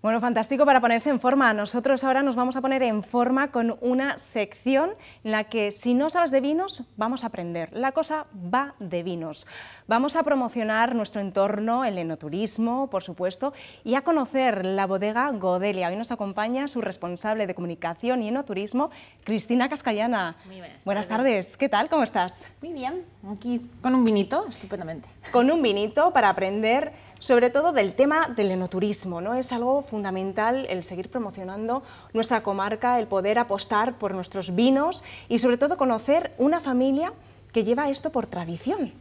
Bueno, fantástico para ponerse en forma. Nosotros ahora nos vamos a poner en forma con una sección en la que si no sabes de vinos, vamos a aprender. La cosa va de vinos. Vamos a promocionar nuestro entorno, el enoturismo, por supuesto, y a conocer la bodega Godelia. Hoy nos acompaña su responsable de comunicación y enoturismo, Cristina Cascallana. Muy buenas, buenas tardes. tardes. ¿Qué tal? ¿Cómo estás? Muy bien. Aquí con un vinito, estupendamente. Con un vinito para aprender sobre todo del tema del enoturismo. ¿no? Es algo fundamental el seguir promocionando nuestra comarca, el poder apostar por nuestros vinos y sobre todo conocer una familia que lleva esto por tradición.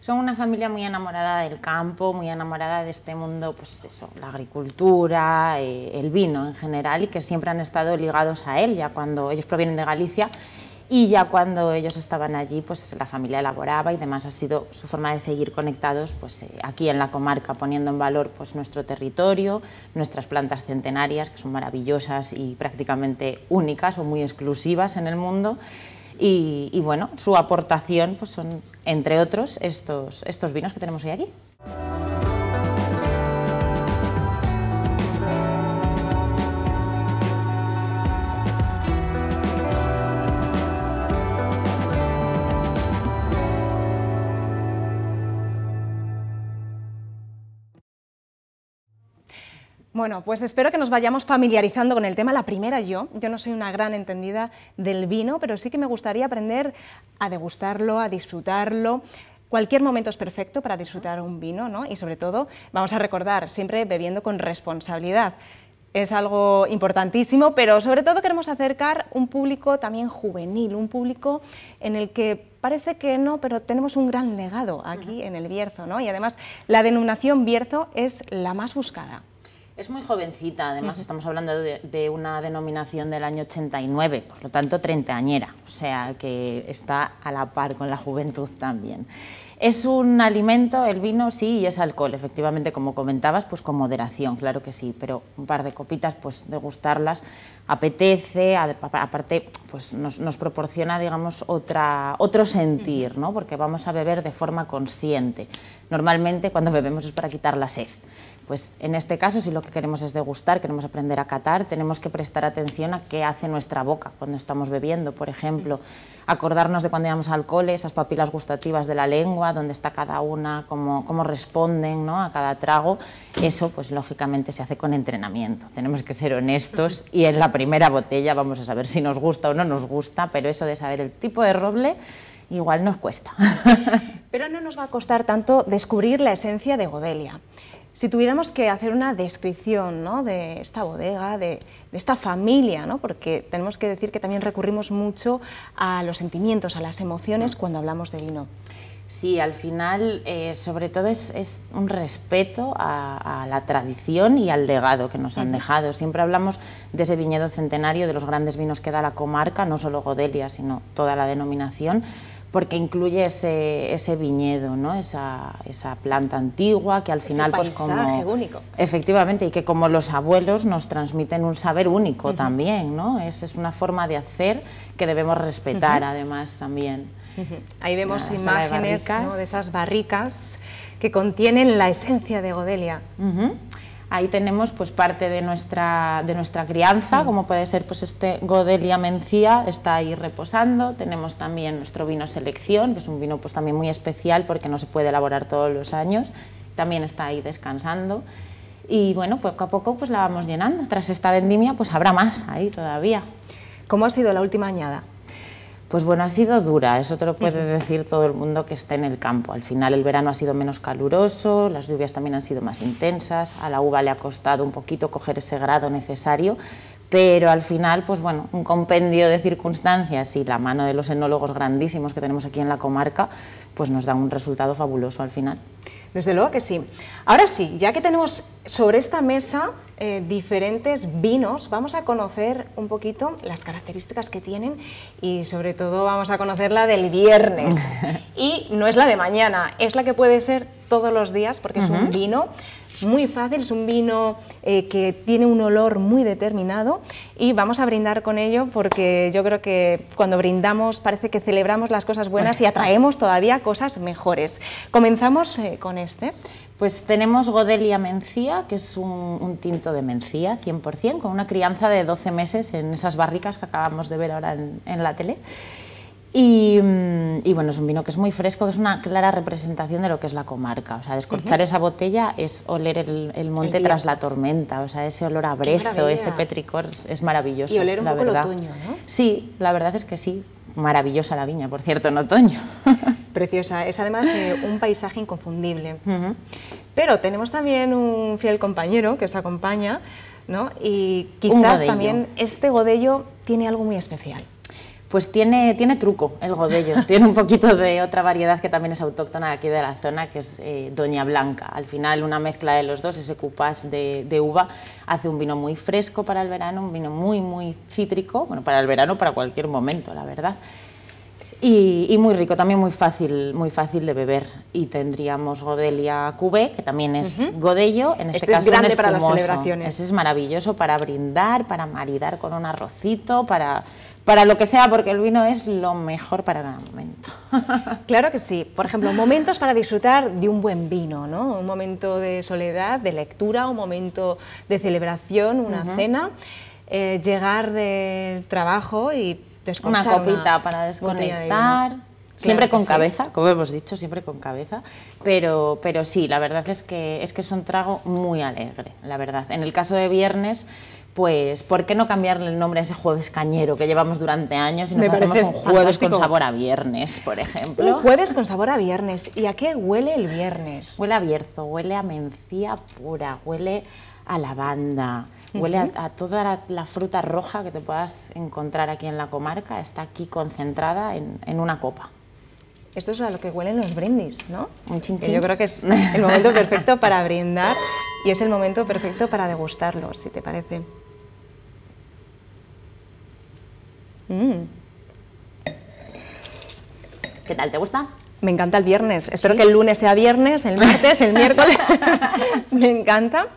Son una familia muy enamorada del campo, muy enamorada de este mundo, pues eso, la agricultura, eh, el vino en general, y que siempre han estado ligados a él, ya cuando ellos provienen de Galicia y ya cuando ellos estaban allí, pues la familia elaboraba y demás ha sido su forma de seguir conectados pues, eh, aquí en la comarca, poniendo en valor pues, nuestro territorio, nuestras plantas centenarias, que son maravillosas y prácticamente únicas o muy exclusivas en el mundo. Y, bueno, su aportación pues, son, entre otros, estos, estos vinos que tenemos hoy aquí. Bueno, pues espero que nos vayamos familiarizando con el tema. La primera yo, yo no soy una gran entendida del vino, pero sí que me gustaría aprender a degustarlo, a disfrutarlo. Cualquier momento es perfecto para disfrutar un vino, ¿no? Y sobre todo, vamos a recordar, siempre bebiendo con responsabilidad. Es algo importantísimo, pero sobre todo queremos acercar un público también juvenil, un público en el que parece que no, pero tenemos un gran legado aquí en el Bierzo, ¿no? Y además, la denominación Bierzo es la más buscada. Es muy jovencita, además estamos hablando de, una denominación del año 89, por lo tanto treintañera, o sea que está a la par con la juventud también. Es un alimento, el vino sí, y es alcohol, efectivamente, como comentabas, pues con moderación, claro que sí, pero un par de copitas, pues degustarlas apetece, aparte pues nos, proporciona, digamos, otra, otro sentir, ¿no? porque vamos a beber de forma consciente. Normalmente cuando bebemos es para quitar la sed. Pues en este caso, si lo que queremos es degustar, queremos aprender a catar, tenemos que prestar atención a qué hace nuestra boca cuando estamos bebiendo, por ejemplo. Acordarnos de cuando llevamos alcohol, esas papilas gustativas de la lengua, dónde está cada una, cómo, cómo responden ¿no? a cada trago. Eso, pues lógicamente, se hace con entrenamiento. Tenemos que ser honestos y en la primera botella vamos a saber si nos gusta o no nos gusta, pero eso de saber el tipo de roble igual nos cuesta. Pero no nos va a costar tanto descubrir la esencia de Godelia si tuviéramos que hacer una descripción de esta bodega, de, esta familia, ¿no? porque tenemos que decir que también recurrimos mucho a los sentimientos, a las emociones cuando hablamos de vino. Sí, al final, eh, sobre todo, es, un respeto a, la tradición y al legado que nos han dejado. Siempre hablamos de ese viñedo centenario, de los grandes vinos que da la comarca, no solo Godelia, sino toda la denominación porque incluye ese, ese viñedo, ¿no? esa, esa planta antigua que al final pues como único. efectivamente y que como los abuelos nos transmiten un saber único también, ¿no? es una forma de hacer que debemos respetar además también. Ahí vemos imágenes de, de, esas barricas que contienen la esencia de Godelia. Ahí tenemos pues parte de nuestra, de nuestra crianza, como puede ser pues este Godelia Mencía, está ahí reposando. Tenemos también nuestro vino selección, que es un vino pues también muy especial porque no se puede elaborar todos los años. También está ahí descansando. Y bueno, poco a poco pues la vamos llenando. Tras esta vendimia pues habrá más ahí todavía. ¿Cómo ha sido la última añada? Pues bueno, ha sido dura, eso te lo puede decir todo el mundo que está en el campo. Al final el verano ha sido menos caluroso, las lluvias también han sido más intensas, a la uva le ha costado un poquito coger ese grado necesario, pero al final, pues bueno, un compendio de circunstancias y la mano de los enólogos grandísimos que tenemos aquí en la comarca, pues nos da un resultado fabuloso al final. Desde luego que sí. Ahora sí, ya que tenemos sobre esta mesa eh, diferentes vinos, vamos a conocer un poquito las características que tienen y sobre todo vamos a conocer la del viernes. y no es la de mañana, es la que puede ser todos los días porque es un vino muy fácil, es un vino eh, que tiene un olor muy determinado y vamos a brindar con ello porque yo creo que cuando brindamos parece que celebramos las cosas buenas y atraemos todavía cosas mejores. Comenzamos eh, con este. Pues tenemos Godelia Mencía, que es un, tinto de Mencía, 100%, con una crianza de 12 meses en esas barricas que acabamos de ver ahora en la tele. Mm, y, bueno, es un vino que es muy fresco, que es una clara representación de lo que es la comarca. O sea, descorchar esa botella es oler el, monte tras la tormenta. O sea, ese olor a brezo, ese petricor es, maravilloso. Y oler un poco otoño, ¿no? Sí, la verdad es que sí. Maravillosa la viña, por cierto, en otoño. Preciosa. Es además eh, un paisaje inconfundible. Pero tenemos también un fiel compañero que os acompaña, ¿no? Y quizás también este godello tiene algo muy especial pues tiene, tiene truco el godello, tiene un poquito de otra variedad que también es autóctona aquí de la zona, que es eh, Doña Blanca. Al final una mezcla de los dos, ese cupás de, de, uva, hace un vino muy fresco para el verano, un vino muy, muy cítrico, bueno, para el verano, para cualquier momento, la verdad. Y, muy rico, también muy fácil, muy fácil de beber. Y tendríamos Godelia Cube... que también es godello, en este, este caso es para las celebraciones. Este es maravilloso para brindar, para maridar con un arrocito, para, para lo que sea, porque el vino es lo mejor para cada momento. claro que sí. Por ejemplo, momentos para disfrutar de un buen vino, ¿no? Un momento de soledad, de lectura, un momento de celebración, una cena, eh, llegar del trabajo y una copita para desconectar. Siempre con cabeza, como hemos dicho, siempre con cabeza. Pero, pero sí, la verdad es que es que es un trago muy alegre, la verdad. En el caso de viernes, pues, ¿por qué no cambiarle el nombre a ese jueves cañero que llevamos durante años y nos un jueves con sabor a viernes, por ejemplo? Un jueves con sabor a viernes. ¿Y a qué huele el viernes? Huele a bierzo, huele a mencía pura, huele a lavanda. Huele a, toda la, fruta roja que te puedas encontrar aquí en la comarca, está aquí concentrada en, en una copa. Esto es a lo que huelen los brindis, ¿no? Un chin, Yo creo que es el momento perfecto para brindar y es el momento perfecto para degustarlo, si te parece. Mm. ¿Qué tal? ¿Te gusta? Me encanta el viernes. Espero que el lunes sea viernes, el martes, el miércoles. Me encanta.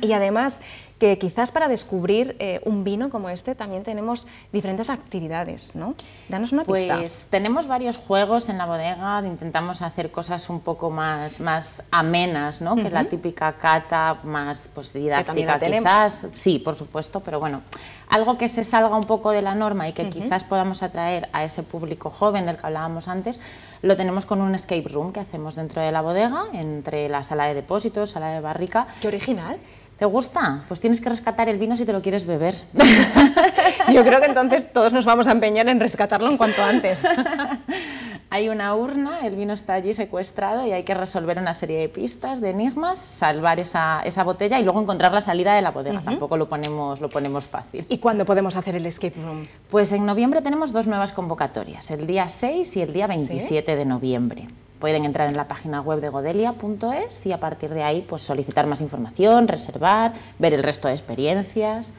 Y además, que quizás para descubrir eh, un vino como este también tenemos diferentes actividades, ¿no? Danos una pista. Pues tenemos varios juegos en la bodega, intentamos hacer cosas un poco más, más amenas, ¿no? Que la típica cata más pues, didáctica quizás. Sí, por supuesto, pero bueno, algo que se salga un poco de la norma y que quizás podamos atraer a ese público joven del que hablábamos antes, lo tenemos con un escape room que hacemos dentro de la bodega, entre la sala de depósitos, sala de barrica. ¡Qué original! ¿Te gusta? Pues tienes que rescatar el vino si te lo quieres beber. Yo creo que entonces todos nos vamos a empeñar en rescatarlo en cuanto antes. Hay una urna, el vino está allí secuestrado y hay que resolver una serie de pistas, de enigmas, salvar esa, botella y luego encontrar la salida de la bodega. Tampoco lo ponemos, lo ponemos fácil. ¿Y cuándo podemos hacer el escape room? Pues en noviembre tenemos dos nuevas convocatorias, el día 6 y el día 27 de noviembre. Pueden entrar en la página web de godelia.es y a partir de ahí pues, solicitar más información, reservar, ver el resto de experiencias.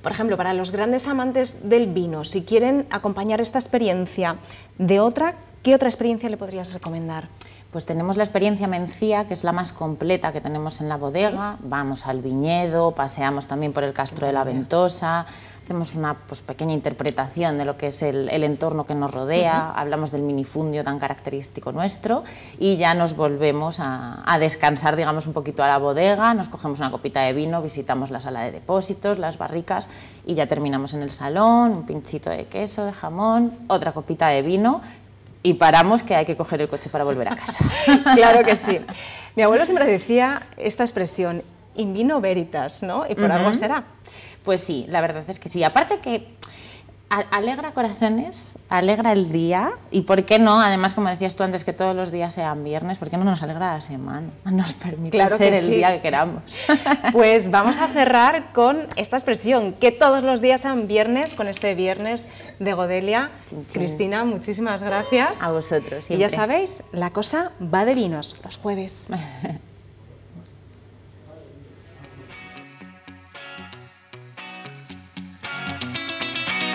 Por ejemplo, para los grandes amantes del vino, si quieren acompañar esta experiencia de otra, ¿qué otra experiencia le podrías recomendar? Pues tenemos la experiencia Mencía, que es la más completa que tenemos en la bodega. Vamos al viñedo, paseamos también por el Castro de la Ventosa, hacemos una pues, pequeña interpretación de lo que es el, entorno que nos rodea, hablamos del minifundio tan característico nuestro y ya nos volvemos a, a, descansar, digamos, un poquito a la bodega, nos cogemos una copita de vino, visitamos la sala de depósitos, las barricas y ya terminamos en el salón, un pinchito de queso, de jamón, otra copita de vino y paramos que hay que coger el coche para volver a casa. claro que sí. Mi abuelo siempre decía esta expresión, y vino veritas, ¿no? Y por algo será. Pues sí, la verdad es que sí. Aparte que alegra corazones, alegra el día y por qué no, además como decías tú antes que todos los días sean viernes, ¿por qué no nos alegra la semana? Nos permite ser el día que queramos. Pues vamos a cerrar con esta expresión, que todos los días sean viernes, con este viernes de Godelia. Cristina, muchísimas gracias. A vosotros. Y ya sabéis, la cosa va de vinos los jueves.